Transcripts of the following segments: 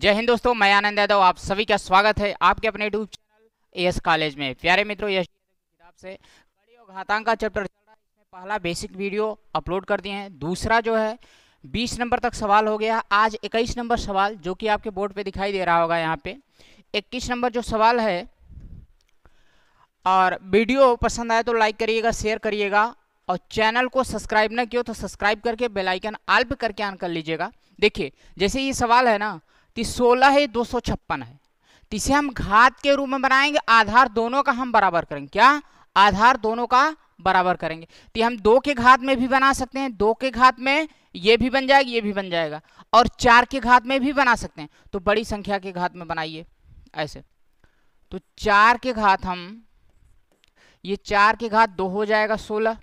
जय हिंद दोस्तों मैं आनंद यादव आप सभी का स्वागत है आपके अपने यूट्यूब चैनल एस कॉलेज में प्यारे मित्रों यश किताब से कड़ी और घातांक का चैप्टर चल रहा है इसमें पहला बेसिक वीडियो अपलोड कर दिए हैं दूसरा जो है बीस नंबर तक सवाल हो गया आज इक्कीस नंबर सवाल जो कि आपके बोर्ड पर दिखाई दे रहा होगा यहाँ पे इक्कीस नंबर जो सवाल है और वीडियो पसंद आए तो लाइक करिएगा शेयर करिएगा और चैनल को सब्सक्राइब ना किया तो सब्सक्राइब करके बेलाइकन आल पर करके ऑन कर लीजिएगा देखिए जैसे ये सवाल है ना तो सोलह है दो सौ छप्पन है तो इसे हम घात के रूप में बनाएंगे आधार दोनों का हम बराबर करेंगे क्या आधार दोनों का बराबर करेंगे तो हम दो के घात में भी बना सकते हैं दो के घात में ये भी बन जाएगा ये भी बन जाएगा और चार के घात में भी बना सकते हैं तो बड़ी संख्या के घात में बनाइए ऐसे तो चार के घात हम ये चार के घात दो हो जाएगा सोलह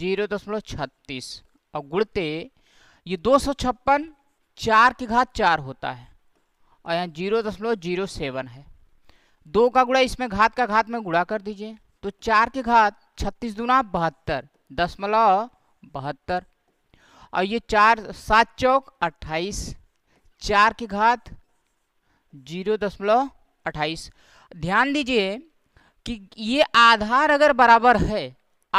जीरो दशमलव छत्तीस और गुड़ते ये दो सौ छप्पन चार की घात चार होता है और यहाँ जीरो दशमलव जीरो सेवन है दो का गुड़ा इसमें घात का घात में गुड़ा कर दीजिए तो चार की घात छत्तीस दुना बहत्तर दशमलव बहत्तर और ये चार सात चौक अट्ठाईस चार की घात जीरो दशमलव अट्ठाईस ध्यान दीजिए कि ये आधार अगर बराबर है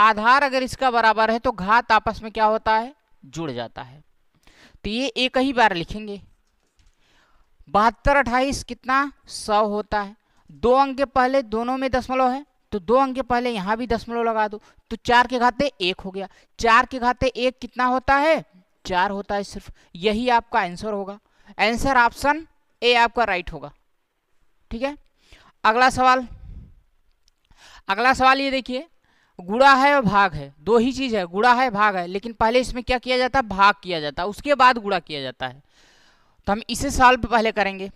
आधार अगर इसका बराबर है तो घात आपस में क्या होता है जुड़ जाता है तो ये एक ही बार लिखेंगे बहत्तर अट्ठाईस कितना सौ होता है दो अंक के पहले दोनों में दशमलव है तो दो अंक के पहले यहां भी दशमलव लगा दो तो चार के घाते एक हो गया चार के घाते एक कितना होता है चार होता है सिर्फ यही आपका आंसर होगा आंसर ऑप्शन ए आपका राइट होगा ठीक है अगला सवाल अगला सवाल ये देखिए गुड़ा है और भाग है दो ही चीज़ है गुड़ा है भाग है लेकिन पहले इसमें क्या किया जाता है भाग किया जाता है उसके बाद गुड़ा किया जाता है तो हम इसे सॉल्व पहले करेंगे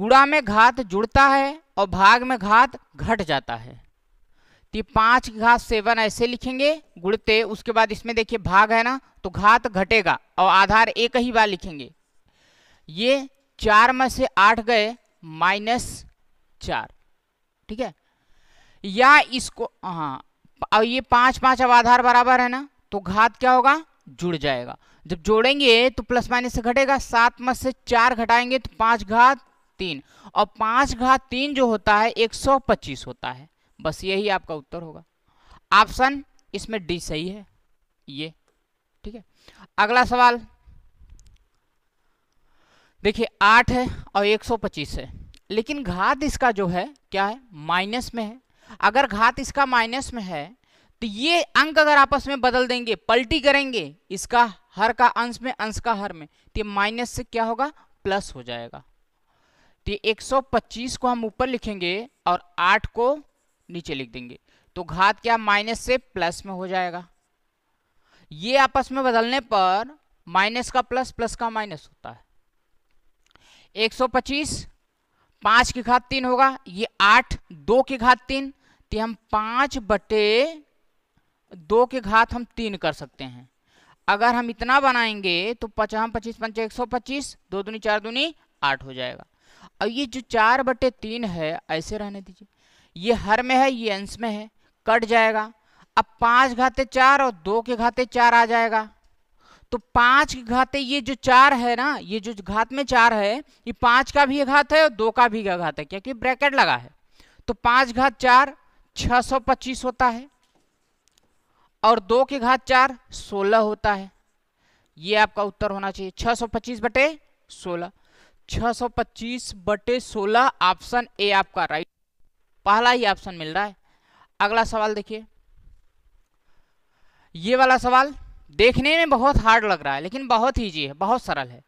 गुड़ा में घात जुड़ता है और भाग में घात घट जाता है तो ये पाँच घात सेवन ऐसे लिखेंगे गुड़ते उसके बाद इसमें देखिए भाग है ना तो घात घटेगा और आधार एक ही बार लिखेंगे ये चार में से आठ गए माइनस चार ठीक है या इसको हाँ और ये पांच पांच अब आधार बराबर है ना तो घात क्या होगा जुड़ जाएगा जब जोड़ेंगे तो प्लस माइनस से घटेगा सात मत से चार घटाएंगे तो पांच घात तीन और पांच घात तीन जो होता है एक सौ पच्चीस होता है बस यही आपका उत्तर होगा ऑप्शन इसमें डी सही है ये ठीक है अगला सवाल देखिए आठ है और एक सौ पच्चीस है लेकिन घात इसका जो है क्या है माइनस में है अगर घात इसका माइनस में है तो ये अंक अगर आपस में बदल देंगे पलटी करेंगे इसका हर का अंश में अंश का हर में तो ये माइनस से क्या होगा प्लस हो जाएगा तो ये 125 को हम ऊपर लिखेंगे और 8 को नीचे लिख देंगे तो घात क्या माइनस से प्लस में हो जाएगा ये आपस में बदलने पर माइनस का प्लस प्लस का माइनस होता है 125 सौ पच्चीस की घात तीन होगा ये आठ दो की घात तीन तो हम पाँच बटे दो के घात हम तीन कर सकते हैं अगर हम इतना बनाएंगे तो पचास पच्चीस पंच एक सौ पच्चीस दो दूनी चार दूनी आठ हो जाएगा और ये जो चार बटे तीन है ऐसे रहने दीजिए ये हर में है ये अंश में है कट जाएगा अब पाँच घाते चार और दो के घाते चार आ जाएगा तो पाँच के घाते ये जो चार है ना ये जो घात में चार है ये पाँच का भी घात है और दो का भी घात है क्योंकि ब्रैकेट लगा है तो पाँच घात चार 625 होता है और दो के घात चार सोलह होता है ये आपका उत्तर होना चाहिए 625 बटे सोलह 625 बटे सोलह ऑप्शन ए आपका राइट पहला ही ऑप्शन मिल रहा है अगला सवाल देखिए ये वाला सवाल देखने में बहुत हार्ड लग रहा है लेकिन बहुत ईजी है बहुत सरल है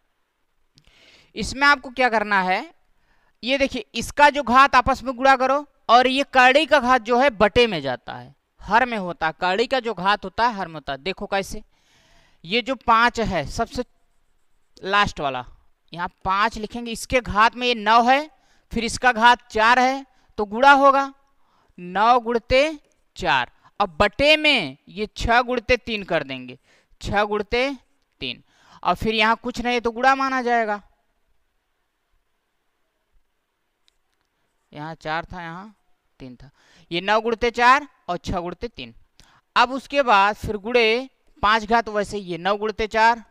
इसमें आपको क्या करना है ये देखिए इसका जो घात आपस में गुड़ा करो और ये काड़ी का घात जो है बटे में जाता है हर में होता है कर्ड़ी का जो घात होता है हर में होता है देखो कैसे ये जो पांच है सबसे लास्ट वाला यहाँ पांच लिखेंगे इसके घात में ये नौ है फिर इसका घात चार है तो गुड़ा होगा नौ गुड़ते चार अब बटे में ये छः गुड़ते तीन कर देंगे छः गुड़ते तीन और फिर यहाँ कुछ नहीं तो गुड़ा माना जाएगा यहाँ चार था यहाँ तीन था ये नौ गुड़ते चार और छः गुड़ते तीन अब उसके बाद फिर गुड़े पाँच घात वैसे ये नौ गुड़ते चार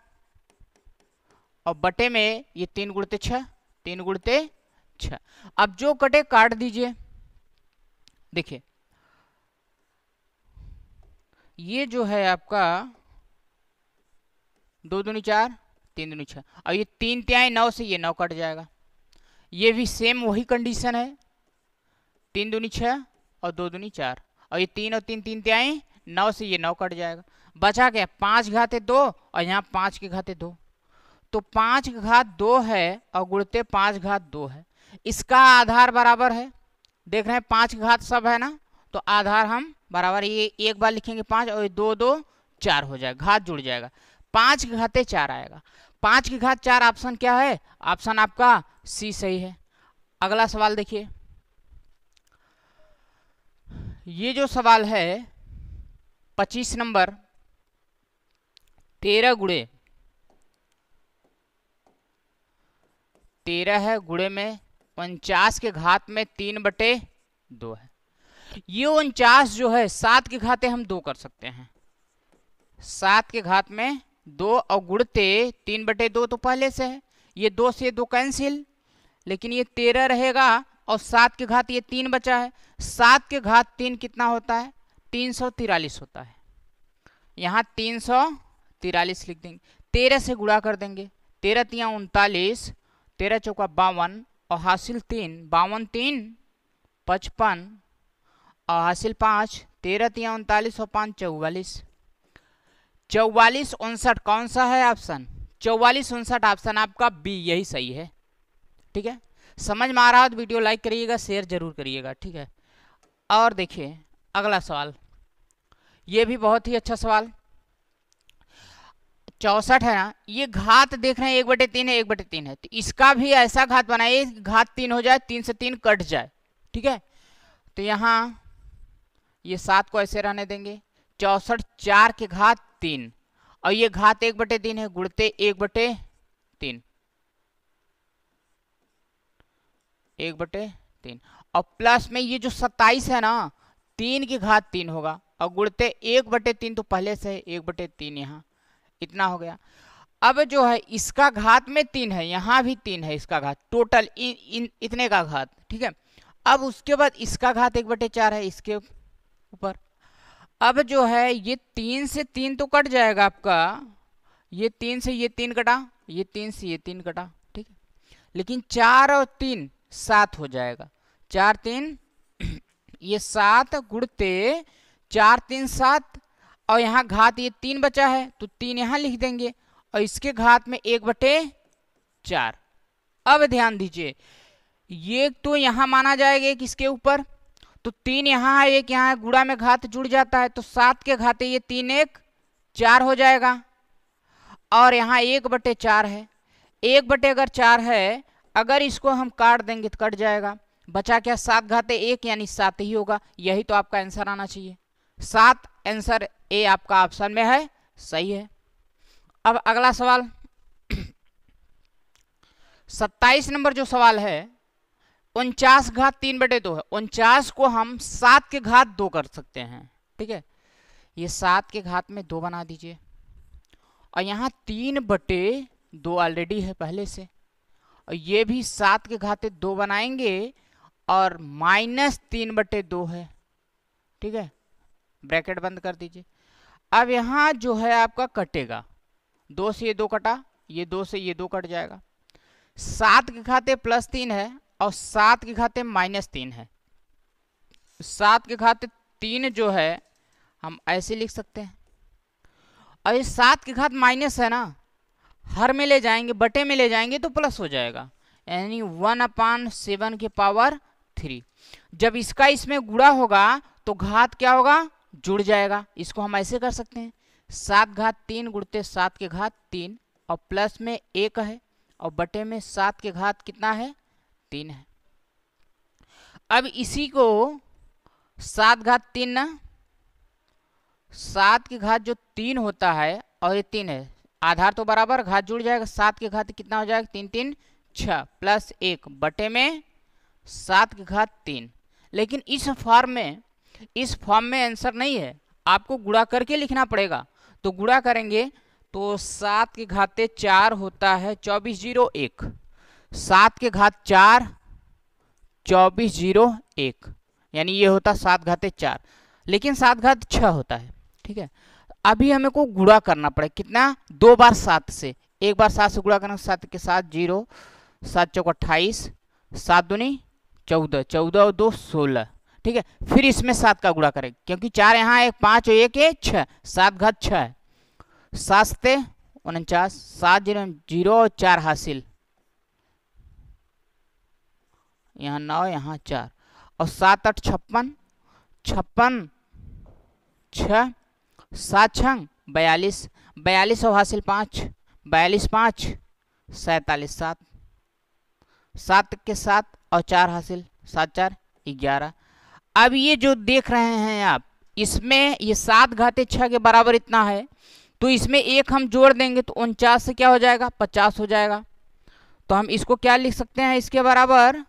और बटे में ये तीन गुड़ते छः तीन गुड़ते छः अब जो कटे काट दीजिए देखिए ये जो है आपका दो दूनी चार तीन दूनी छः और ये तीन त्याय नौ से ये नौ कट जाएगा ये भी सेम वही कंडीशन है तीन दूनी छः और दो दूनी चार और ये तीन और तीन तीन ते आए नौ से ये नौ कट जाएगा बचा क्या पाँच घाते दो और यहाँ पाँच के घाते दो तो पाँच घात दो है और गुड़ते पाँच घात दो है इसका आधार बराबर है देख रहे हैं पाँच घात सब है ना तो आधार हम बराबर ये एक बार लिखेंगे पाँच और ये दो दो चार हो जाएगा घात जुड़ जाएगा पाँच घाते चार आएगा पाँच की घात चार ऑप्शन क्या है ऑप्शन आपका सी सही है अगला सवाल देखिए ये जो सवाल है पच्चीस नंबर तेरह गुड़े तेरह है गुड़े में उनचास के घात में तीन बटे दो है ये उनचास जो है सात के घाते हम दो कर सकते हैं सात के घात में दो और गुड़ते तीन बटे दो तो पहले से है ये दो से दो कैंसिल लेकिन ये तेरह रहेगा और सात के घात ये तीन बचा है सात के घात तीन कितना होता है तीन सौ तिरालीस होता है यहाँ तीन सौ तिरालीस लिख देंगे तेरह से गुणा कर देंगे तेरह तिया उनतालीस तेरह चौका बावन और हासिल तीन बावन तीन पचपन और हासिल पाँच तेरह तिया उनतालीस और पाँच चौवालीस चौवालीस उनसठ कौन सा है ऑप्शन चौवालीस उनसठ ऑप्शन आपका बी यही सही है ठीक है समझ में आ रहा हो तो वीडियो लाइक करिएगा शेयर जरूर करिएगा ठीक है और देखिए अगला सवाल ये भी बहुत ही अच्छा सवाल चौसठ है ना ये घात देख रहे हैं एक बटे तीन है एक बटे तीन है तो इसका भी ऐसा घात बनाइए घात तीन हो जाए तीन से तीन कट जाए ठीक है तो यहाँ ये सात को ऐसे रहने देंगे चौसठ चार के घात तीन और ये घात एक बटे तीन है गुड़ते एक बटे तीन एक बटे तीन और प्लस में ये जो सत्ताईस है ना तीन की घात तीन होगा और गुड़ते एक बटे तीन तो पहले से एक बटे तीन यहाँ इतना हो गया अब जो है इसका घात में तीन है यहाँ भी तीन है इसका घात टोटल इन, इन इतने का घात ठीक है अब उसके बाद इसका घात एक बटे चार है इसके ऊपर अब जो है ये तीन से तीन तो कट जाएगा आपका ये तीन से ये तीन कटा ये तीन से ये तीन कटा ठीक है लेकिन चार और तीन सात हो जाएगा चार तीन ये सात गुड़ते चार तीन सात और यहाँ घात ये तीन बचा है तो तीन यहाँ लिख देंगे और इसके घात में एक बटे चार अब ध्यान दीजिए ये तो यहाँ माना जाएगा इसके ऊपर तो तीन यहाँ है एक यहाँ है गुड़ा में घात जुड़ जाता है तो सात के घाते ये तीन एक चार हो जाएगा और यहाँ एक बटे चार है एक बटे अगर चार है अगर इसको हम काट देंगे तो कट जाएगा बचा क्या सात घाते एक यानी सात ही होगा यही तो आपका आंसर आना चाहिए सात आंसर ए आपका ऑप्शन में है सही है अब अगला सवाल सत्ताईस नंबर जो सवाल है उनचास घात तीन बटे दो है उनचास को हम सात के घात दो कर सकते हैं ठीक है ये सात के घात में दो बना दीजिए और यहाँ तीन बटे दो ऑलरेडी है पहले से और ये भी सात के घाते दो बनाएंगे और माइनस तीन बटे दो है ठीक है ब्रैकेट बंद कर दीजिए अब यहाँ जो है आपका कटेगा दो से ये दो कटा ये दो से ये दो कट जाएगा सात के खाते प्लस तीन है और सात के खाते माइनस तीन है सात के खाते तीन जो है हम ऐसे लिख सकते हैं और ये सात के घात माइनस है ना हर में ले जाएंगे बटे में ले जाएंगे तो प्लस हो जाएगा यानी वन अपान सेवन के पावर थ्री जब इसका इसमें गुड़ा होगा तो घात क्या होगा जुड़ जाएगा इसको हम ऐसे कर सकते हैं सात घात तीन गुड़ते सात के घात तीन और प्लस में एक है और बटे में सात के घात कितना है तीन है अब इसी को सात घात तीन ना सात के घात जो तीन होता है और ये तीन है आधार तो बराबर घात जुड़ जाएगा सात के घात कितना हो जाएगा तीन तीन छ प्लस एक बटे में सात के घात तीन लेकिन इस फॉर्म में इस फॉर्म में आंसर नहीं है आपको गुड़ा करके लिखना पड़ेगा तो गुड़ा करेंगे तो सात के घाते चार होता है चौबीस जीरो एक सात के घात चार चौबीस जीरो एक यानी ये होता सात घाते चार लेकिन सात घात छ होता है ठीक है अभी हमें को गुड़ा करना पड़ेगा कितना दो बार सात से एक बार सात से गुड़ा करना सात के साथ जीरो सात चौक अट्ठाईस सात दूनी चौदह चौदह और दो सोलह ठीक है फिर इसमें सात का गुड़ा करें क्योंकि चार यहाँ एक पाँच और एक एक छः सात घात छः है सात सते उनचास सात जीरो जीरो और चार हासिल यहाँ नौ यहाँ चार और सात आठ छप्पन छप्पन छः सात छंग बयालीस बयालीस और हासिल पाँच बयालीस पाँच सैतालीस सात सात के सात और चार हासिल सात चार ग्यारह अब ये जो देख रहे हैं आप इसमें ये सात घाते छः के बराबर इतना है तो इसमें एक हम जोड़ देंगे तो उनचास से क्या हो जाएगा पचास हो जाएगा तो हम इसको क्या लिख सकते हैं इसके बराबर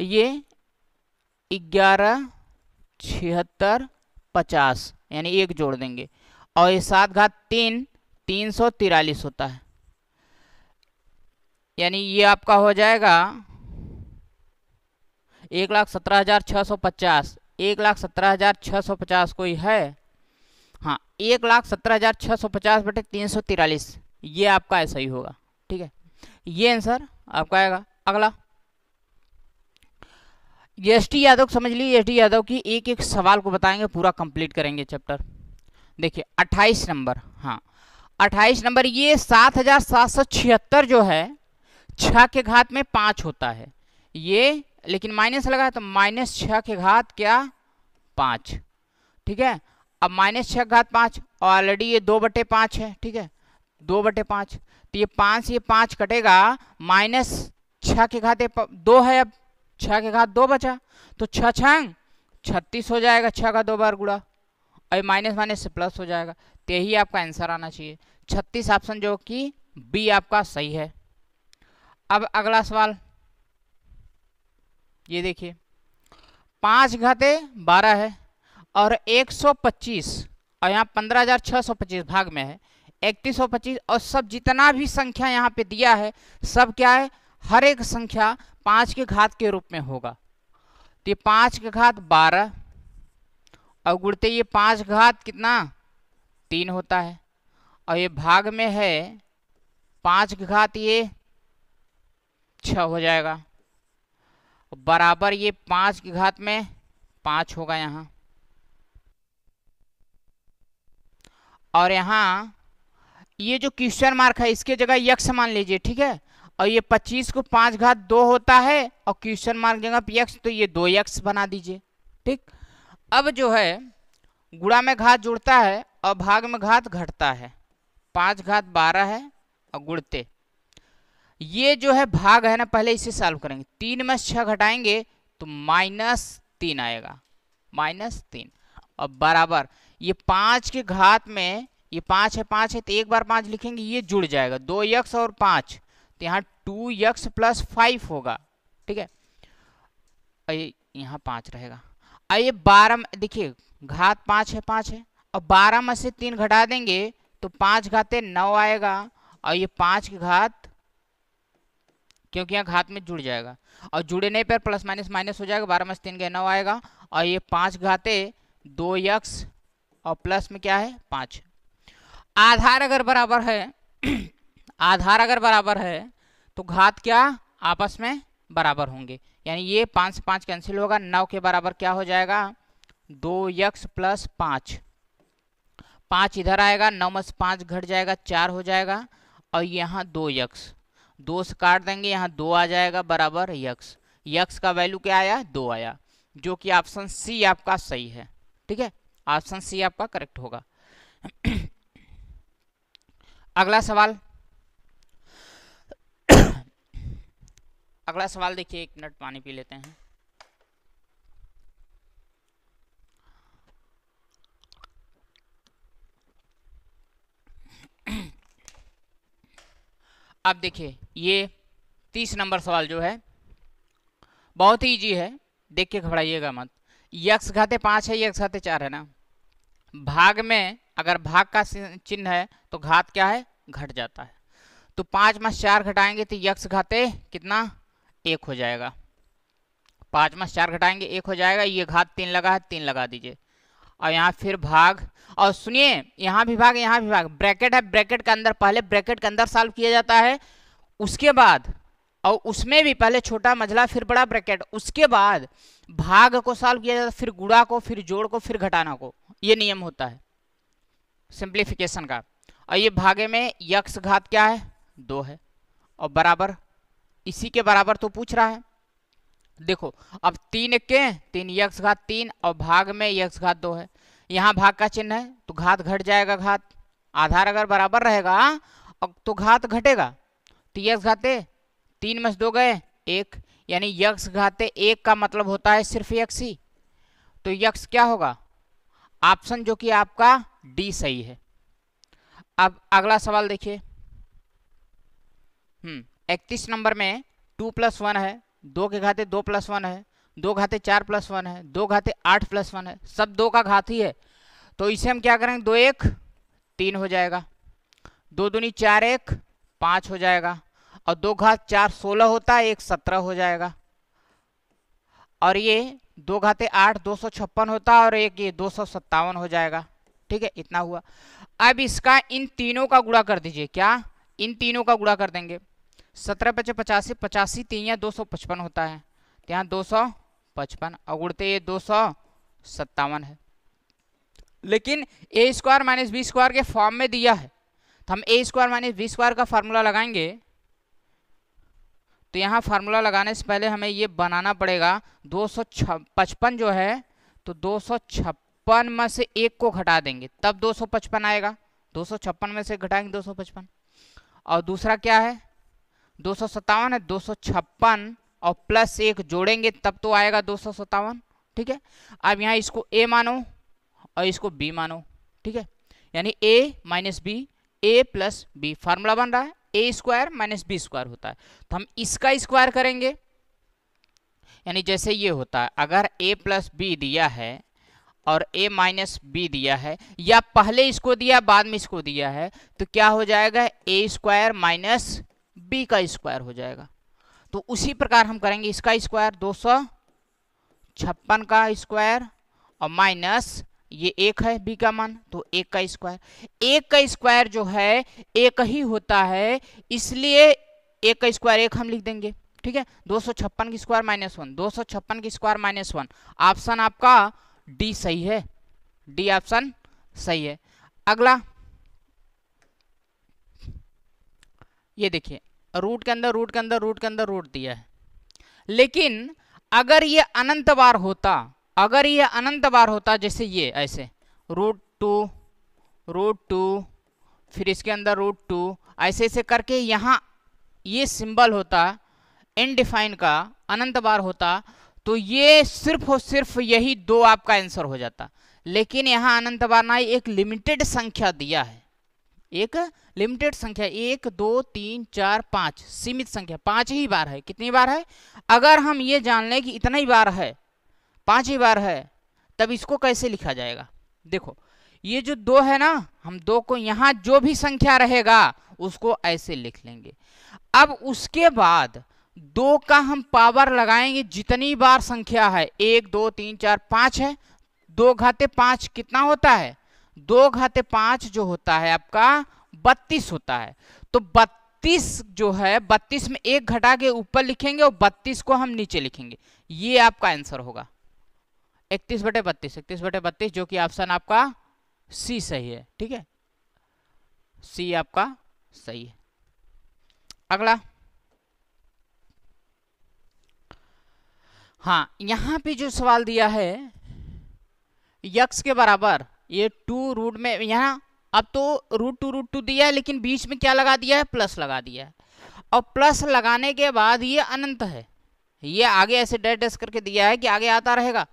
ये ग्यारह छिहत्तर पचास यानी एक जोड़ देंगे और ये सात घात तीन तीन सौ तिरालीस होता है यानी ये आपका हो जाएगा एक लाख सत्रह हजार छः सौ पचास एक लाख सत्रह हजार छः सौ पचास कोई है हाँ एक लाख सत्रह हजार छः सौ पचास बटे तीन सौ तिरालीस ये आपका ऐसा ही होगा ठीक है ये आंसर आपका आएगा अगला एस टी यादव समझ लीजिए एस टी यादव की एक एक सवाल को बताएंगे पूरा कंप्लीट करेंगे चैप्टर देखिए 28 नंबर हाँ 28 नंबर ये छिहत्तर जो है छः के घात में पाँच होता है ये लेकिन माइनस लगा है तो माइनस छः के घात क्या पाँच ठीक है अब माइनस छः घात पाँच ऑलरेडी ये दो बटे पाँच है ठीक है दो बटे पाँच तो ये पाँच ये पाँच कटेगा माइनस छः के घात दो है अब छः के घात दो बचा तो छः छंग छत्तीस हो जाएगा छः का दो बार गुड़ा और माइनस माइनस से प्लस हो जाएगा तो यही आपका आंसर आना चाहिए छत्तीस ऑप्शन जो कि बी आपका सही है अब अगला सवाल ये देखिए पाँच घाते बारह है और एक सौ पच्चीस और यहाँ पंद्रह हज़ार छः सौ पच्चीस भाग में है इकतीस सौ पच्चीस और सब जितना भी संख्या यहाँ पे दिया है सब क्या है हर एक संख्या पाँच के घात के रूप में होगा तो ये पांच के घात बारह और गुड़ते ये पाँच घात कितना तीन होता है और ये भाग में है पांच के घात ये छ हो जाएगा बराबर ये पांच के घात में पाँच होगा यहाँ और यहाँ ये जो क्वेश्चन मार्क है इसके जगह यक्ष मान लीजिए ठीक है और ये पच्चीस को पाँच घात दो होता है और क्वेश्चन मार्क जगह पी एक्स तो ये दो एक्स बना दीजिए ठीक अब जो है गुड़ा में घात जुड़ता है और भाग में घात घटता है पाँच घात बारह है और गुड़ते ये जो है भाग है ना पहले इसे सॉल्व करेंगे तीन में छः घटाएंगे तो माइनस तीन आएगा माइनस तीन और बराबर ये पाँच के घात में ये पाँच है पाँच है तो एक बार पाँच लिखेंगे ये जुड़ जाएगा दो यक्स और पाँच तो यहाँ टू यक्स प्लस फाइव होगा ठीक है और ये यहाँ पाँच रहेगा और ये बारह देखिए घात पाँच है पाँच है और बारह में से तीन घटा देंगे तो पाँच घाते नौ आएगा और ये पाँच की घात क्योंकि यहाँ घात में जुड़ जाएगा और जुड़े नहीं पर प्लस माइनस माइनस हो जाएगा बारह में से तीन गए नौ आएगा और ये पाँच घाते दो यक्स और प्लस में क्या है पाँच आधार अगर बराबर है आधार अगर बराबर है तो घात क्या आपस में बराबर होंगे यानी ये पाँच से पाँच कैंसिल होगा नौ के बराबर क्या हो जाएगा दो यक्स प्लस पाँच पाँच इधर आएगा नौ में से पाँच घट जाएगा चार हो जाएगा और यहाँ दो यक्स दो से काट देंगे यहाँ दो आ जाएगा बराबर यक्स यक्स का वैल्यू क्या आया दो आया जो कि ऑप्शन सी आपका सही है ठीक है ऑप्शन सी आपका करेक्ट होगा अगला सवाल अगला सवाल देखिए एक मिनट पानी पी लेते हैं अब देखिए ये तीस नंबर सवाल जो है बहुत ही इजी है देख के घबराइएगा मत यक्ष घाते पाँच है यक्स घाते चार है ना भाग में अगर भाग का चिन्ह है तो घात क्या है घट जाता है तो पाँच में चार घटाएंगे तो यक्ष घाते कितना एक हो जाएगा पाँच में चार घटाएंगे एक हो जाएगा ये घात तीन लगा है तीन लगा दीजिए और यहाँ फिर भाग और सुनिए यहाँ भी भाग यहाँ भी भाग ब्रैकेट है ब्रैकेट के अंदर पहले ब्रैकेट के अंदर सॉल्व किया जाता है उसके बाद और उसमें भी पहले छोटा मझला फिर बड़ा ब्रैकेट उसके बाद भाग को सॉल्व किया जाता है फिर गुड़ा को फिर जोड़ को फिर घटाना को ये नियम होता है सिंप्लीफिकेशन का और ये भागे में यक्ष घात क्या है दो है और बराबर इसी के बराबर तो पूछ रहा है देखो अब तीन के तीन यक्ष घात तीन और भाग में यक्ष घात दो है यहाँ भाग का चिन्ह है तो घात घट जाएगा घात आधार अगर बराबर रहेगा तो घात घटेगा तो यक्ष घाते तीन में दो गए एक यानी यक्ष घाते एक का मतलब होता है सिर्फ यक्ष ही तो यक्ष क्या होगा ऑप्शन जो कि आपका डी सही है अब अगला सवाल देखिए हम्म इकतीस नंबर में टू प्लस वन है दो के घाते दो प्लस वन है दो घाते चार प्लस वन है दो घाते आठ प्लस वन है सब दो का घात ही है तो इसे हम क्या करेंगे दो एक तीन हो जाएगा दो दूनी चार एक पाँच हो जाएगा और दो घात चार सोलह होता है एक सत्रह हो जाएगा और ये दो घाते आठ दो सौ छप्पन होता है और एक ये दो सौ सत्तावन हो जाएगा ठीक है इतना हुआ अब इसका इन तीनों का गुड़ा कर दीजिए क्या इन तीनों का गुड़ा कर देंगे सत्रह पचे पचासी पचासी तिया दो सौ पचपन होता है तो यहाँ दो सौ पचपन अगुड़ते ये दो सौ सत्तावन है लेकिन A square minus B square के फॉर्म में दिया है तो हम A square minus B square का फार्मूला लगाएंगे तो यहाँ फार्मूला लगाने से पहले हमें ये बनाना पड़ेगा दो सौ पचपन जो है तो दो सौ छप्पन में से एक को घटा देंगे तब दो सौ पचपन आएगा दो सौ छप्पन में से घटाएंगे दो सौ पचपन और दूसरा क्या है दो सौ सत्तावन है दो सौ छप्पन और प्लस एक जोड़ेंगे तब तो आएगा दो सौ सत्तावन ठीक है अब यहाँ इसको ए मानो और इसको बी मानो ठीक है यानी A minus B A plus B formula बन रहा है A square minus B square होता है तो हम इसका स्क्वायर करेंगे यानी जैसे ये होता है अगर ए प्लस बी दिया है और ए माइनस बी दिया है या पहले इसको दिया बाद में इसको दिया है तो क्या हो जाएगा ए स्क्वायर माइनस बी का स्क्वायर हो जाएगा तो उसी प्रकार हम करेंगे इसका स्क्वायर दो छप्पन का स्क्वायर और माइनस ये एक है बी का मान तो एक का स्क्वायर एक का स्क्वायर जो है एक ही होता है इसलिए एक का स्क्वायर एक हम लिख देंगे ठीक है दो सौ छप्पन की स्क्वायर माइनस वन दो सौ छप्पन की स्क्वायर माइनस वन ऑप्शन आपका डी सही है डी ऑप्शन सही है अगला ये देखिए रूट के अंदर रूट के अंदर रूट के अंदर रूट दिया है लेकिन अगर ये अनंत बार होता अगर ये अनंत बार होता जैसे ये ऐसे रूट टू रूट टू फिर इसके अंदर रूट टू ऐसे ऐसे करके यहाँ ये सिंबल होता इनडिफाइन का अनंत बार होता तो ये सिर्फ और सिर्फ यही दो आपका आंसर हो जाता लेकिन यहाँ अनंत बार ना एक लिमिटेड संख्या दिया है एक लिमिटेड संख्या एक दो तीन चार पाँच सीमित संख्या पाँच ही बार है कितनी बार है अगर हम ये जान लें कि इतना ही बार है पाँच ही बार है तब इसको कैसे लिखा जाएगा देखो ये जो दो है ना हम दो को यहाँ जो भी संख्या रहेगा उसको ऐसे लिख लेंगे अब उसके बाद दो का हम पावर लगाएंगे जितनी बार संख्या है एक दो तीन चार पाँच है दो घाते पाँच कितना होता है दो घाते पांच जो होता है आपका बत्तीस होता है तो बत्तीस जो है बत्तीस में एक घटा के ऊपर लिखेंगे और बत्तीस को हम नीचे लिखेंगे ये आपका आंसर होगा इकतीस बटे बत्तीस इकतीस बटे बत्तीस जो कि ऑप्शन आपका सी सही है ठीक है सी आपका सही है अगला हाँ यहाँ पे जो सवाल दिया है यक्स के बराबर ये टू रूट में यहाँ अब तो रूट टू रूट टू दिया है लेकिन बीच में क्या लगा दिया है प्लस लगा दिया है और प्लस लगाने के बाद ये अनंत है ये आगे ऐसे डैश डैश करके दिया है कि आगे आता रहेगा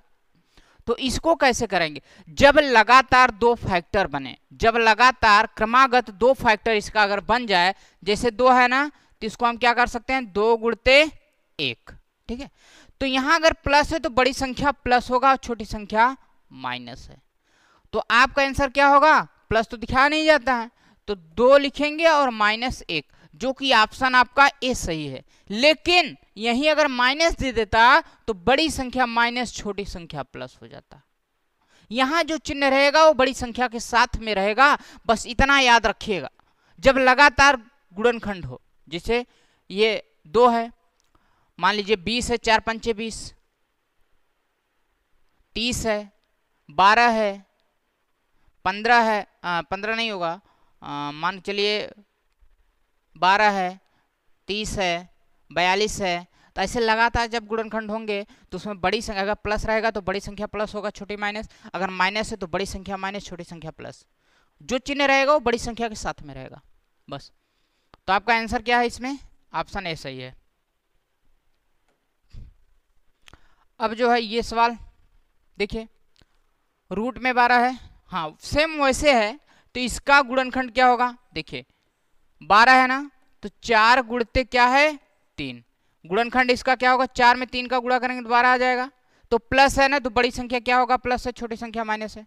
तो इसको कैसे करेंगे जब लगातार दो फैक्टर बने जब लगातार क्रमागत दो फैक्टर इसका अगर बन जाए जैसे दो है ना तो इसको हम क्या कर सकते हैं दो गुड़ते एक ठीक है तो यहां अगर प्लस है तो बड़ी संख्या प्लस होगा और छोटी संख्या माइनस है तो आपका आंसर क्या होगा प्लस तो दिखाया नहीं जाता है तो दो लिखेंगे और माइनस एक जो कि ऑप्शन आपका ए सही है लेकिन यही अगर माइनस दे देता तो बड़ी संख्या माइनस छोटी संख्या प्लस हो जाता यहां जो चिन्ह रहेगा वो बड़ी संख्या के साथ में रहेगा बस इतना याद रखिएगा जब लगातार गुणनखंड हो जैसे ये दो है मान लीजिए बीस है चार पंचे बीस तीस है बारह है पंद्रह है पंद्रह नहीं होगा मान चलिए बारह है तीस है बयालीस है तो ऐसे लगातार जब गुणनखंड होंगे तो उसमें बड़ी संख्या अगर प्लस रहेगा तो बड़ी संख्या प्लस होगा छोटी माइनस अगर माइनस है तो बड़ी संख्या माइनस छोटी संख्या प्लस जो चिन्ह रहेगा वो बड़ी संख्या के साथ में रहेगा बस तो आपका आंसर क्या है इसमें ऑप्शन ए सही है अब जो है ये सवाल देखिए रूट में बारह है हाँ सेम वैसे है तो इसका गुणनखंड क्या होगा देखिए बारह है ना तो चार गुड़ते क्या है तीन गुणनखंड इसका क्या होगा चार में तीन का गुड़ा करेंगे तो बारह आ जाएगा तो प्लस है ना तो बड़ी संख्या क्या होगा प्लस है छोटी संख्या माइनस है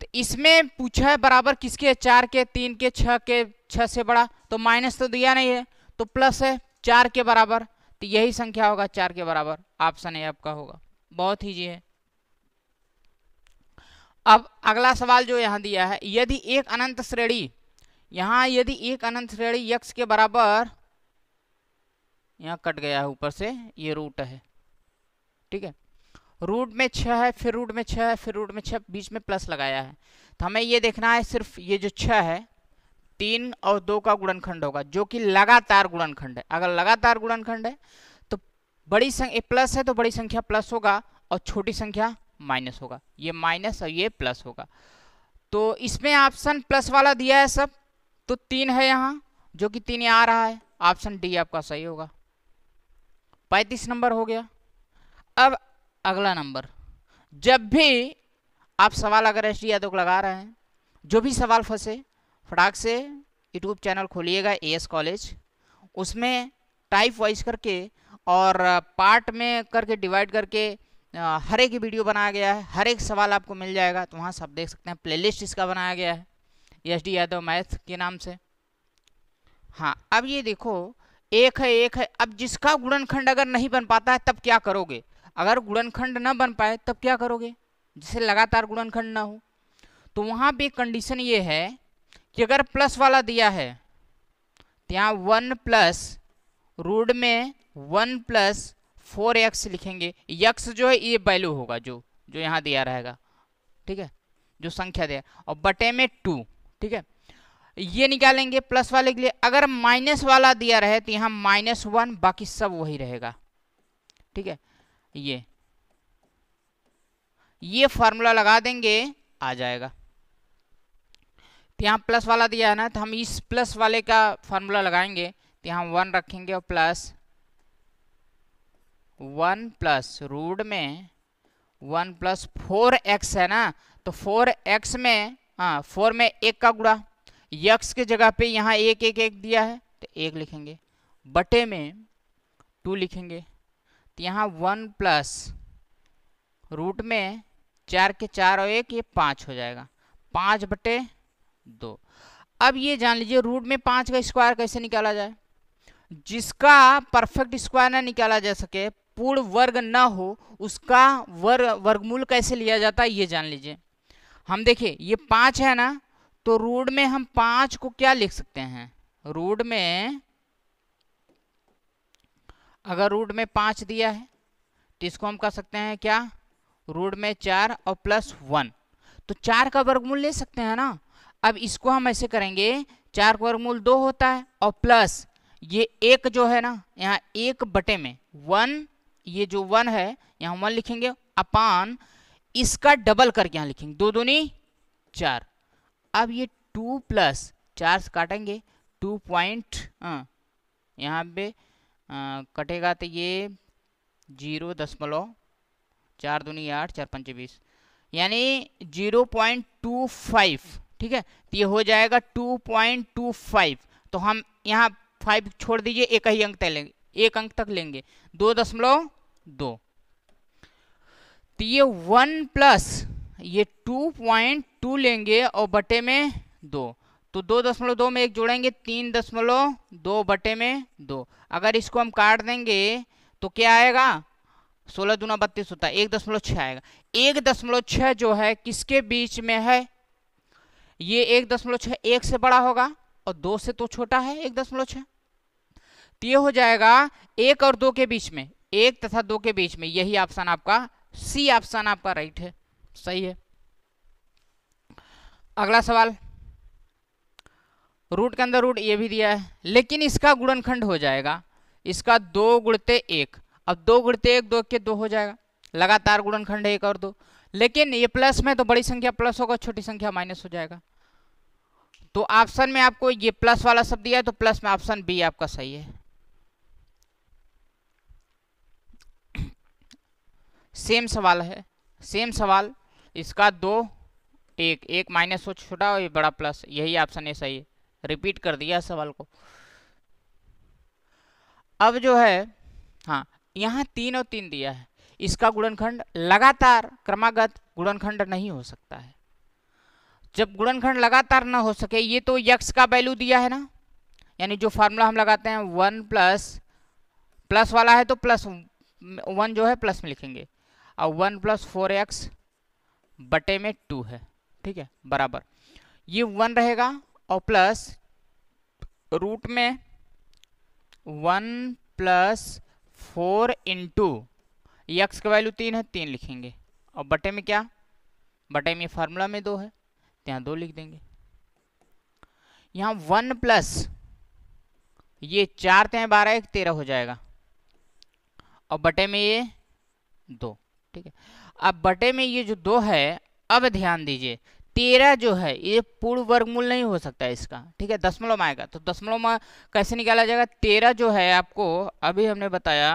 तो इसमें पूछा है बराबर किसके है चार के तीन के छः के छः से बड़ा तो माइनस तो दिया नहीं है तो प्लस है चार के बराबर तो यही संख्या होगा चार के बराबर ऑप्शन है आपका होगा बहुत ईजी है अब अगला सवाल जो यहाँ दिया है यदि एक अनंत श्रेणी यहाँ यदि एक अनंत श्रेणी यक्ष के बराबर यहाँ कट गया है ऊपर से ये रूट है ठीक है रूट में छः है फिर रूट में छः है फिर रूट में छः बीच में प्लस लगाया है तो हमें ये देखना है सिर्फ ये जो छः है तीन और दो का गुणनखंड होगा जो कि लगातार गुणनखंड है अगर लगातार गुणनखंड है तो बड़ी संख्या प्लस है तो बड़ी संख्या प्लस होगा और छोटी संख्या माइनस होगा ये माइनस और ये प्लस होगा तो इसमें ऑप्शन प्लस वाला दिया है सब तो तीन है यहाँ जो कि तीन आ रहा है ऑप्शन डी आपका सही होगा पैंतीस नंबर हो गया अब अगला नंबर जब भी आप सवाल अगर एस डी यादव लगा रहे हैं जो भी सवाल फंसे फटाक से यूट्यूब चैनल खोलिएगा ए एस कॉलेज उसमें टाइप वाइज करके और पार्ट में करके डिवाइड करके हर एक वीडियो बनाया गया है हर एक सवाल आपको मिल जाएगा तो वहाँ सब देख सकते हैं प्लेलिस्ट इसका बनाया गया है एस डी यादव मैथ के नाम से हाँ अब ये देखो एक है एक है अब जिसका गुणनखंड अगर नहीं बन पाता है तब क्या करोगे अगर गुणनखंड ना बन पाए तब क्या करोगे जिसे लगातार गुणनखंड ना हो तो वहाँ पे कंडीशन ये है कि अगर प्लस वाला दिया है तो यहाँ वन प्लस रूड में वन प्लस फोर एक्स लिखेंगे यक्स जो है ये वैल्यू होगा जो जो यहाँ दिया रहेगा ठीक है जो संख्या दिया और बटे में टू ठीक है ये निकालेंगे प्लस वाले के लिए अगर माइनस वाला दिया रहे तो यहाँ माइनस वन बाकी सब वही रहेगा ठीक है ये ये फार्मूला लगा देंगे आ जाएगा तो यहाँ प्लस वाला दिया है ना तो हम इस प्लस वाले का फार्मूला लगाएंगे तो यहाँ वन रखेंगे और प्लस वन प्लस रूट में वन प्लस फोर एक्स है ना तो फोर एक्स में हाँ फोर में एक का गुड़ा यक्स के जगह पे यहाँ एक एक एक दिया है तो एक लिखेंगे बटे में टू लिखेंगे तो यहाँ वन प्लस रूट में चार के चार और एक ये पाँच हो जाएगा पाँच बटे दो अब ये जान लीजिए रूट में पाँच का स्क्वायर कैसे निकाला जाए जिसका परफेक्ट स्क्वायर ना निकाला जा सके पूर्ण वर्ग ना हो उसका वर्ग वर्गमूल कैसे लिया जाता है ये जान लीजिए हम देखिए ये पाँच है ना तो रूड में हम पाँच को क्या लिख सकते हैं रूड में अगर रूड में पाँच दिया है तो इसको हम कह सकते हैं क्या रूड में चार और प्लस वन तो चार का वर्गमूल ले सकते हैं ना अब इसको हम ऐसे करेंगे चार का वर्गमूल दो होता है और प्लस ये एक जो है ना यहाँ एक बटे में वन ये जो वन है यहाँ वन लिखेंगे अपान इसका डबल करके यहाँ लिखेंगे दो दूनी चार अब ये टू प्लस चार से काटेंगे टू पॉइंट हाँ, यहाँ पे कटेगा तो ये जीरो दशमलव चार दूनी आठ चार पंच बीस यानी जीरो पॉइंट टू फाइव ठीक है तो ये हो जाएगा टू पॉइंट टू फाइव तो हम यहाँ फाइव छोड़ दीजिए एक ही अंक तक लेंगे एक अंक तक लेंगे दो दशमलव दो तो ये वन प्लस ये टू पॉइंट टू लेंगे और बटे में दो तो दो दशमलव दो में एक जोड़ेंगे तीन दशमलव दो बटे में दो अगर इसको हम काट देंगे तो क्या आएगा सोलह दूना बत्तीस होता है एक दशमलव छः आएगा एक दशमलव छः जो है किसके बीच में है ये एक दशमलव छः एक से बड़ा होगा और दो से तो छोटा है एक दशमलव छः तो ये हो जाएगा एक और दो के बीच में एक तथा दो के बीच में यही ऑप्शन आपका सी ऑप्शन आपका राइट है सही है अगला सवाल रूट के अंदर रूट ये भी दिया है लेकिन इसका गुणनखंड हो जाएगा इसका दो गुणते एक अब दो गुणते एक दो के दो हो जाएगा लगातार गुणनखंड एक और दो लेकिन ये प्लस में तो बड़ी संख्या प्लस होगा छोटी संख्या माइनस हो जाएगा तो ऑप्शन में आपको ये प्लस वाला सब दिया है तो प्लस में ऑप्शन बी आपका सही है सेम सवाल है सेम सवाल इसका दो एक एक माइनस हो छोटा और बड़ा प्लस यही ऑप्शन है सही है रिपीट कर दिया सवाल को अब जो है हाँ यहाँ तीन और तीन दिया है इसका गुणनखंड लगातार क्रमागत गुणनखंड नहीं हो सकता है जब गुणनखंड लगातार ना हो सके ये तो यक्स का वैल्यू दिया है ना यानी जो फार्मूला हम लगाते हैं वन प्लस प्लस वाला है तो प्लस वन जो है प्लस में लिखेंगे और वन प्लस फोर एक्स बटे में टू है ठीक है बराबर ये वन रहेगा और प्लस रूट में one plus four into X का वैल्यू तीन है तीन लिखेंगे और बटे में क्या बटे में फार्मूला में दो है तो यहाँ दो लिख देंगे यहाँ वन प्लस ये चार तय तो बारह एक तेरह हो जाएगा और बटे में ये दो ठीक है अब बटे में ये जो दो है अब ध्यान दीजिए तेरह जो है ये पूर्ण वर्गमूल नहीं हो सकता इसका ठीक है में आएगा तो दसमलव में कैसे निकाला जाएगा तेरह जो है आपको अभी हमने बताया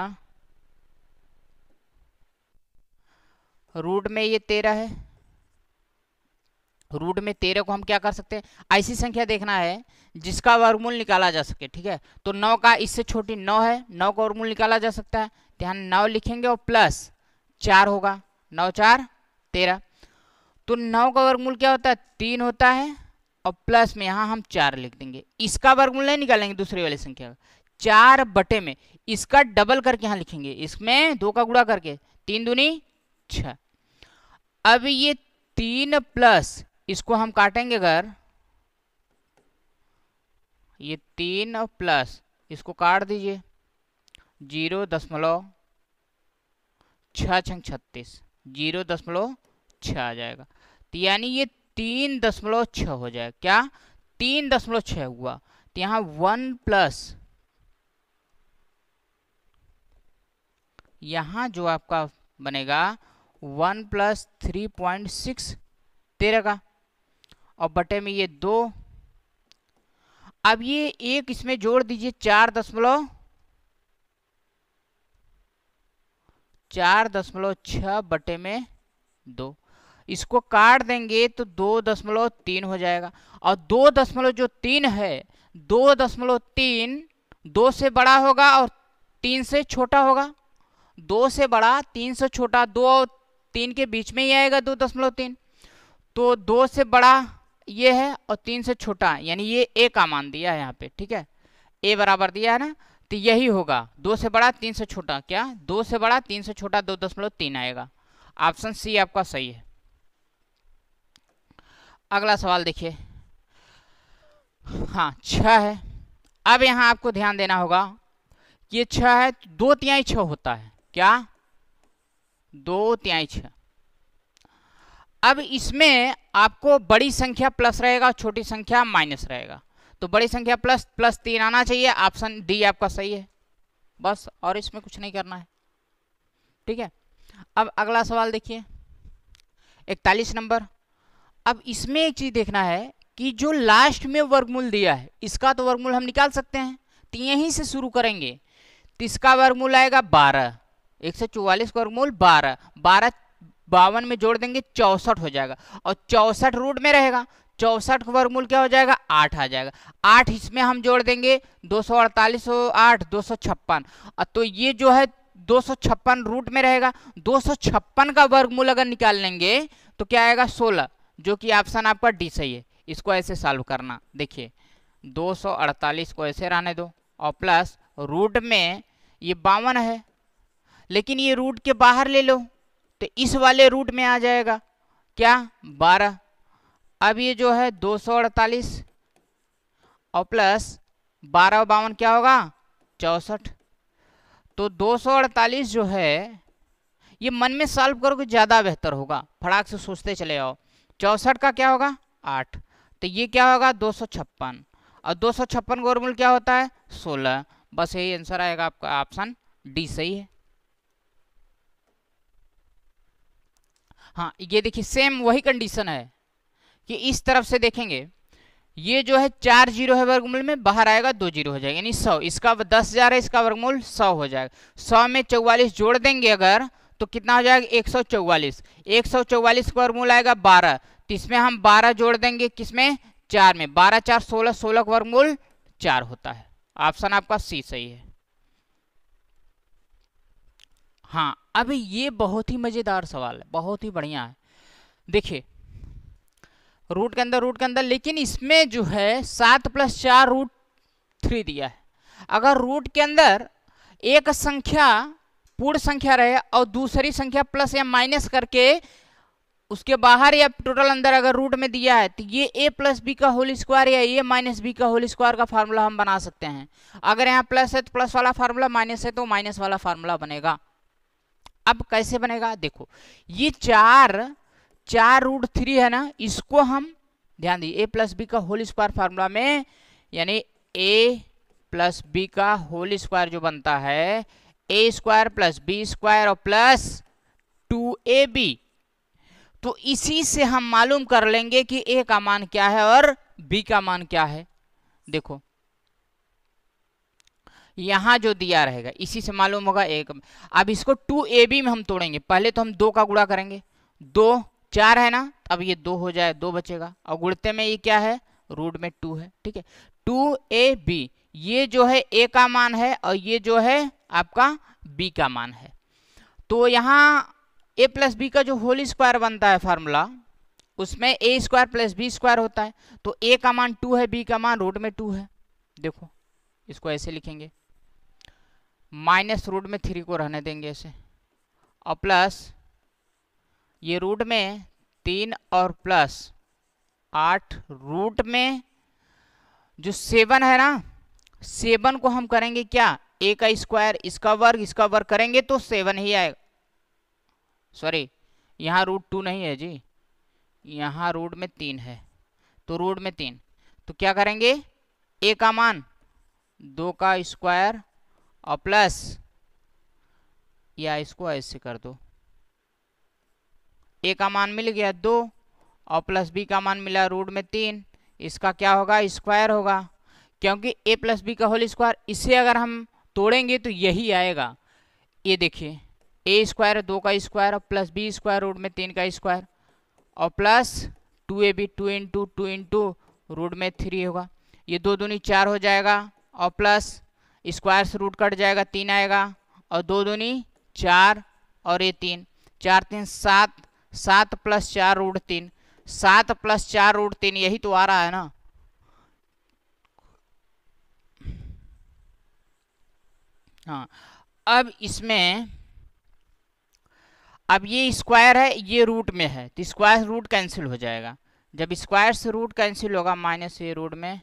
रूट में ये तेरह है रूट में तेरह को हम क्या कर सकते हैं ऐसी संख्या देखना है जिसका वर्गमूल निकाला जा सके ठीक है तो नौ का इससे छोटी नौ है नौ का वर्गमूल निकाला जा सकता है ध्यान नौ लिखेंगे और प्लस चार होगा नौ चार तेरह तो नौ का वर्गमूल क्या होता है तीन होता है और प्लस में यहाँ हम चार लिख देंगे इसका वर्गमूल नहीं निकालेंगे दूसरी वाली संख्या का चार बटे में इसका डबल करके यहाँ लिखेंगे इसमें दो का गुड़ा करके तीन दूनी छ अब ये तीन प्लस इसको हम काटेंगे अगर ये तीन प्लस इसको काट दीजिए जीरो दशमलव छः छंग छत्तीस जीरो दशमलव छः आ जाएगा तो यानी ये तीन दशमलव छः हो जाएगा क्या तीन दशमलव छः हुआ तो यहाँ वन प्लस यहाँ जो आपका बनेगा one plus three point six तेरह का और बटे में ये दो अब ये एक इसमें जोड़ दीजिए चार दशमलव चार दशमलव छः बटे में दो इसको काट देंगे तो दो दशमलव तीन हो जाएगा और दो दशमलव जो तीन है दो दशमलव तीन दो से बड़ा होगा और तीन से छोटा होगा दो से बड़ा तीन से छोटा दो और तीन के बीच में ही आएगा दो दशमलव तीन तो दो से बड़ा ये है और तीन से छोटा यानी ये ए का मान दिया है यहाँ पे ठीक है ए बराबर दिया है ना तो यही होगा दो से बड़ा तीन से छोटा क्या दो से बड़ा तीन से छोटा दो दशमलव तीन आएगा ऑप्शन सी आपका सही है अगला सवाल देखिए हाँ छः है अब यहाँ आपको ध्यान देना होगा ये छः है तो दो तिहाई छः होता है क्या दो तिहाई छः अब इसमें आपको बड़ी संख्या प्लस रहेगा छोटी संख्या माइनस रहेगा तो बड़ी संख्या प्लस प्लस तीन आना चाहिए ऑप्शन डी आपका सही है बस और इसमें कुछ नहीं करना है ठीक है अब अगला सवाल देखिए इकतालीस नंबर अब इसमें एक चीज़ देखना है कि जो लास्ट में वर्गमूल दिया है इसका तो वर्गमूल हम निकाल सकते हैं तो यहीं से शुरू करेंगे तो इसका वर्गमूल आएगा बारह एक सौ चौवालीस का वर्गमूल बारह बारह बावन में जोड़ देंगे चौसठ हो जाएगा और चौसठ रूट में रहेगा चौसठ का वर्गमूल क्या हो जाएगा आठ आ जाएगा आठ इसमें हम जोड़ देंगे दो सौ अड़तालीस आठ दो सौ छप्पन तो ये जो है दो सौ छप्पन रूट में रहेगा दो सौ छप्पन का वर्गमूल अगर निकाल लेंगे तो क्या आएगा सोलह जो कि ऑप्शन आपका डी सही है इसको ऐसे सॉल्व करना देखिए दो सौ अड़तालीस को ऐसे रहने दो और प्लस रूट में ये बावन है लेकिन ये रूट के बाहर ले लो तो इस वाले रूट में आ जाएगा क्या बारह अब ये जो है दो सौ अड़तालीस और प्लस बारह बावन क्या होगा चौसठ तो दो सौ अड़तालीस जो है ये मन में सॉल्व करोगे ज़्यादा बेहतर होगा फटाक से सोचते चले जाओ चौसठ का क्या होगा आठ तो ये क्या होगा दो सौ छप्पन और दो सौ छप्पन गोरमूल क्या होता है सोलह बस यही आंसर आएगा आपका ऑप्शन डी सही है हाँ ये देखिए सेम वही कंडीशन है कि इस तरफ से देखेंगे ये जो है चार जीरो है वर्गमूल में बाहर आएगा दो जीरो हो जाएगा यानी सौ इसका दस हज़ार है इसका वर्गमूल सौ हो जाएगा सौ में चौवालीस जोड़ देंगे अगर तो कितना हो जाएगा एक सौ चौवालीस एक सौ चौवालीस का वर्गमूल आएगा बारह तो इसमें हम बारह जोड़ देंगे किसमें चार में बारह चार सोलह सोलह का वर्गमूल चार होता है ऑप्शन आपका सी सही है हाँ अब ये बहुत ही मज़ेदार सवाल है बहुत ही बढ़िया है देखिए रूट के अंदर रूट के अंदर लेकिन इसमें जो है सात प्लस चार रूट थ्री दिया है अगर रूट के अंदर एक संख्या पूर्ण संख्या रहे और दूसरी संख्या प्लस या माइनस करके उसके बाहर या टोटल अंदर अगर रूट में दिया है तो ये ए प्लस बी का होल स्क्वायर या ए माइनस बी का होल स्क्वायर का फार्मूला हम बना सकते हैं अगर यहाँ प्लस है तो प्लस वाला फार्मूला माइनस है तो माइनस वाला फार्मूला बनेगा अब कैसे बनेगा देखो ये चार चार रूट थ्री है ना इसको हम ध्यान दिए ए प्लस बी का होल स्क्वायर फार्मूला में यानी ए प्लस बी का होल स्क्वायर जो बनता है A square plus B square और प्लस टू ए बी तो इसी से हम मालूम कर लेंगे कि ए का मान क्या है और बी का मान क्या है देखो यहां जो दिया रहेगा इसी से मालूम होगा ए का अब इसको टू ए बी में हम तोड़ेंगे पहले तो हम दो का गुड़ा करेंगे दो चार है ना अब ये दो हो जाए दो बचेगा और गुड़ते में ये क्या है रूट में टू है ठीक है टू ए बी ये जो है ए का मान है और ये जो है आपका बी का मान है तो यहाँ ए प्लस बी का जो होल स्क्वायर बनता है फार्मूला उसमें A square plus B square होता है तो ए का मान टू है बी का मान रूट में टू है देखो इसको ऐसे लिखेंगे माइनस रूट में थ्री को रहने देंगे ऐसे और प्लस ये रूट में तीन और प्लस आठ रूट में जो सेवन है ना सेवन को हम करेंगे क्या ए का स्क्वायर इसका वर्ग इसका वर्ग करेंगे तो सेवन ही आएगा सॉरी यहाँ रूट टू नहीं है जी यहाँ रूट में तीन है तो रूट में तीन तो क्या करेंगे ए का मान दो का स्क्वायर और प्लस या इसको ऐसे कर दो ए का मान मिल गया दो और प्लस बी का मान मिला रूट में तीन इसका क्या होगा स्क्वायर होगा क्योंकि ए प्लस बी का होल स्क्वायर इसे अगर हम तोड़ेंगे तो यही आएगा ये देखिए ए स्क्वायर दो का स्क्वायर और प्लस बी स्क्वायर रूट में तीन का स्क्वायर और plus two A B two into two into root में थ्री होगा ये दो दूनी चार हो जाएगा और प्लस स्क्वायर से रूट कट जाएगा तीन आएगा और दो दूनी चार और ये तीन चार तीन सात सात प्लस चार रूट तीन सात प्लस चार रूट तीन यही तो आ रहा है ना हाँ अब इसमें अब ये स्क्वायर है ये रूट में है तो स्क्वायर रूट कैंसिल हो जाएगा जब स्क्वायर से रूट कैंसिल होगा माइनस ये रूट में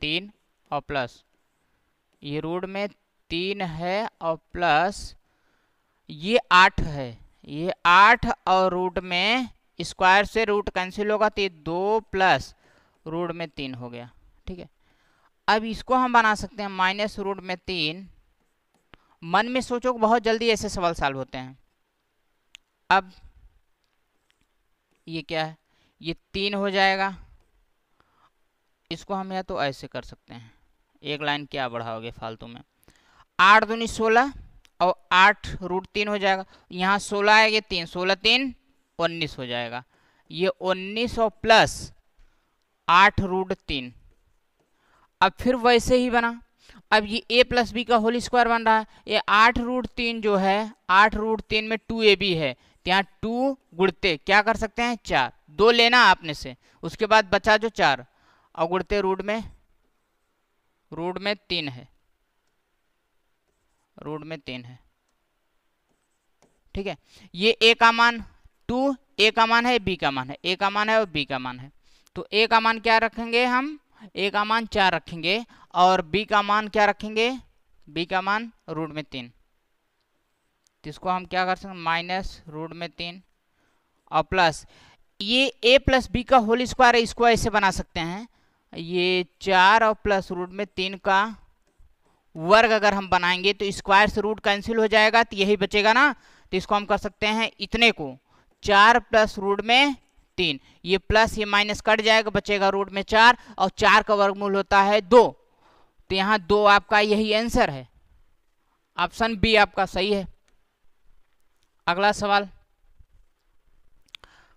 तीन और प्लस ये रूट में तीन है और प्लस ये आठ है ये आठ और रूट में स्क्वायर से रूट कैंसिल होगा तो ये दो प्लस रूट में तीन हो गया ठीक है अब इसको हम बना सकते हैं माइनस रूट में तीन मन में सोचो बहुत जल्दी ऐसे सवाल सॉल्व होते हैं अब ये क्या है ये तीन हो जाएगा इसको हम या तो ऐसे कर सकते हैं एक लाइन क्या बढ़ाओगे फालतू में आठ दूनी सोलह और आठ रूट तीन हो जाएगा यहाँ सोलह आएगा तीन सोलह तीन उन्नीस हो जाएगा ये उन्नीस और प्लस आठ रूट तीन अब फिर वैसे ही बना अब ये ए प्लस बी का होल स्क्वायर बन रहा है ये आठ रूट तीन जो है आठ रूट तीन में टू ए बी है यहाँ टू गुड़ते क्या कर सकते हैं चार दो लेना आपने से उसके बाद बचा जो चार और गुड़ते रूट में रूट में तीन है रूट में तीन है ठीक है ये ए का मान टू ए का मान है बी का मान है ए का मान है और बी का मान है तो ए का मान क्या रखेंगे हम ए का मान चार रखेंगे और बी का मान क्या रखेंगे बी का मान रूट में तीन तो इसको हम क्या कर सकते माइनस रूट में तीन और प्लस ये ए प्लस बी का होल स्क्वायर है इसको ऐसे बना सकते हैं ये चार और प्लस रूट में तीन का वर्ग अगर हम बनाएंगे तो स्क्वायर से रूट कैंसिल हो जाएगा तो यही बचेगा ना तो इसको हम कर सकते हैं इतने को चार प्लस रूट में तीन ये प्लस ये माइनस कट जाएगा बचेगा रूट में चार और चार का वर्गमूल होता है दो तो यहाँ दो आपका यही आंसर है ऑप्शन बी आपका सही है अगला सवाल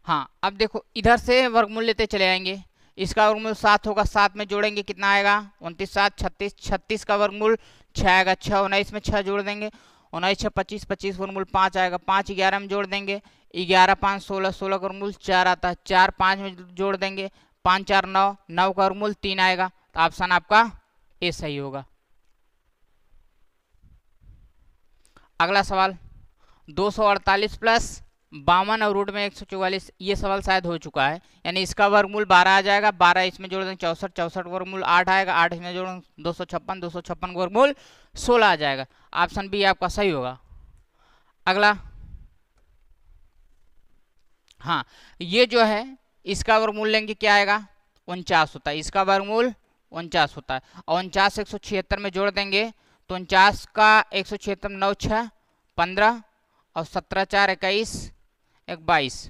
हाँ अब देखो इधर से वर्गमूल लेते चले आएंगे इसका वर्गमूल सात होगा सात में जोड़ेंगे कितना आएगा उनतीस सात छत्तीस छत्तीस का वर्गमूल छः आएगा छः उन्नीस में छः जोड़ देंगे उन्नीस छः पच्चीस पच्चीस वर्गमूल पाँच आएगा पाँच ग्यारह में जोड़ देंगे ग्यारह पाँच सोलह सोलह का वर्गमूल चार आता है चार पाँच में जोड़ देंगे पाँच चार नौ नौ का वर्गमूल तीन आएगा तो ऑप्शन आपका ए सही होगा अगला सवाल 248 प्लस बावन और रूट में एक सौ चौवालीस ये सवाल शायद हो चुका है यानी इसका वर्गमूल बारह आ जाएगा बारह इसमें जोड़ देंगे चौसठ चौसठ वर्गमूल आठ आएगा आठ इसमें जोड़ देंगे दो सौ छप्पन दो सौ छप्पन वर्गमूल सोलह आ जाएगा ऑप्शन बी आपका सही होगा अगला हाँ ये जो है इसका वर्गमूल लेंगे क्या आएगा उनचास होता है इसका वर्गमूल उनचास होता है और उनचास एक सौ छिहत्तर में जोड़ देंगे तो उनचास का एक सौ छिहत्तर नौ छः पंद्रह और सत्रह चार इक्कीस एक बाईस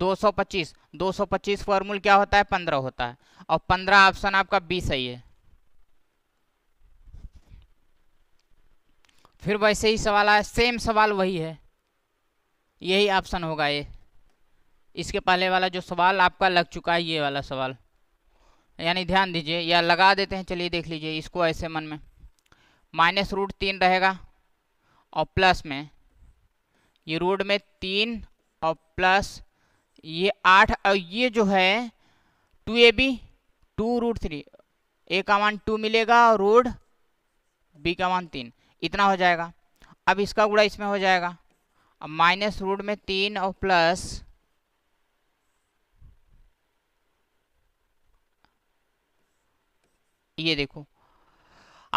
दो सौ पच्चीस दो सौ पच्चीस फॉर्मूल क्या होता है पंद्रह होता है और पंद्रह ऑप्शन आपका बी सही है फिर वैसे ही सवाल आया सेम सवाल वही है यही ऑप्शन होगा ये इसके पहले वाला जो सवाल आपका लग चुका है ये वाला सवाल यानी ध्यान दीजिए या लगा देते हैं चलिए देख लीजिए इसको ऐसे मन में माइनस रूट तीन रहेगा और प्लस में ये रूट में तीन और प्लस ये आठ और ये जो है two A B two root three A का मान टू मिलेगा और रूट बी का मान तीन इतना हो जाएगा अब इसका गुड़ा इसमें हो जाएगा अब माइनस रूट में तीन और प्लस ये देखो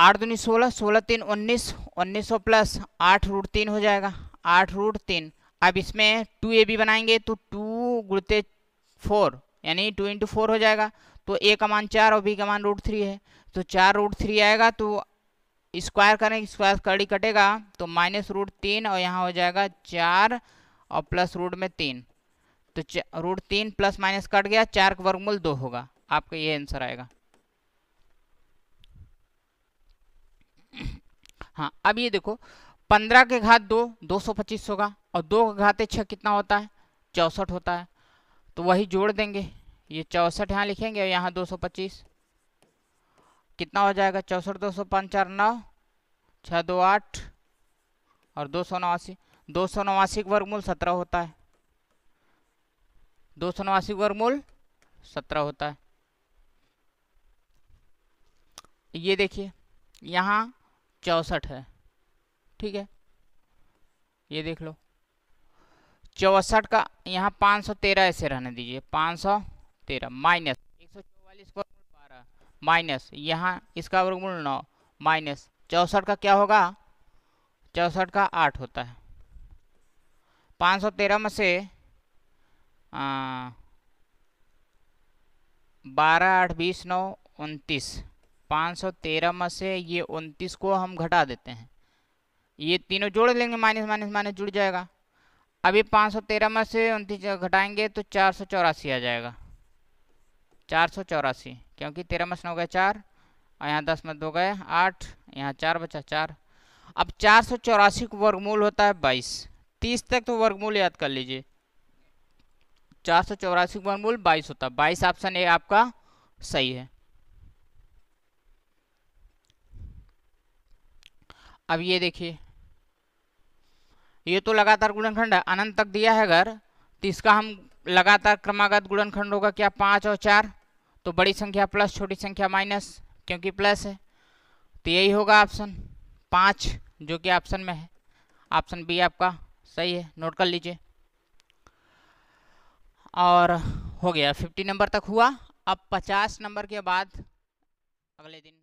आठ दूनी सोलह सोलह तीन उन्नीस उन्नीस सौ प्लस आठ रूट तीन हो जाएगा आठ रूट तीन अब इसमें टू ए बी बनाएंगे तो टू गुड़ते फोर यानी टू इंटू फोर हो जाएगा तो ए का मान चार और बी का मान रूट थ्री है तो चार रूट थ्री आएगा तो स्क्वायर करें स्क्वायर कड़ी कटेगा तो माइनस रूट तीन और यहाँ हो जाएगा चार और प्लस रूट में तीन तो रूट तीन प्लस माइनस कट गया चार का वर्गमूल दो होगा आपका ये आंसर आएगा हाँ अब ये देखो पंद्रह के घात दो दो सौ पच्चीस होगा और दो घाते छः कितना होता है चौंसठ होता है तो वही जोड़ देंगे ये चौंसठ यहाँ लिखेंगे और यहाँ दो सौ पच्चीस कितना हो जाएगा चौंसठ दो सौ पाँच चार नौ छः दो आठ और दो सौ नवासी दो सौ नवासी का वर्गमूल सत्रह होता है दो सौ नवासी का वर्गमूल सत्रह होता है ये देखिए यहाँ चौंसठ है ठीक है ये देख लो चौसठ का यहाँ पाँच सौ तेरह ऐसे रहने दीजिए पाँच सौ तेरह माइनस एक सौ चौवालीस का बारह माइनस यहाँ इसका वर्गमूल नौ माइनस चौसठ का क्या होगा चौसठ का आठ होता है पाँच सौ तेरह में से बारह आठ बीस नौ उनतीस पाँच सौ तेरह में से ये उनतीस को हम घटा देते हैं ये तीनों जोड़ लेंगे माइनस माइनस माइनस जुड़ जाएगा अभी 513 में से उनतीस घटाएंगे तो चार सौ चौरासी आ जाएगा चार सौ चौरासी क्योंकि तेरह में से नौ गए चार और यहाँ दस में दो गए आठ यहाँ चार बचा चार अब चार सौ चौरासी को वर्गमूल होता है बाईस तीस तक तो वर्गमूल याद कर लीजिए चार सौ चौरासी को वर्गमूल बाईस होता है बाईस ऑप्शन ए आपका सही है अब ये देखिए ये तो लगातार गुणनखंड है अनंत तक दिया है अगर तो इसका हम लगातार क्रमागत गुणनखंड होगा क्या पाँच और चार तो बड़ी संख्या प्लस छोटी संख्या माइनस क्योंकि प्लस है तो यही होगा ऑप्शन पाँच जो कि ऑप्शन में है ऑप्शन बी आपका सही है नोट कर लीजिए और हो गया फिफ्टी नंबर तक हुआ अब पचास नंबर के बाद अगले दिन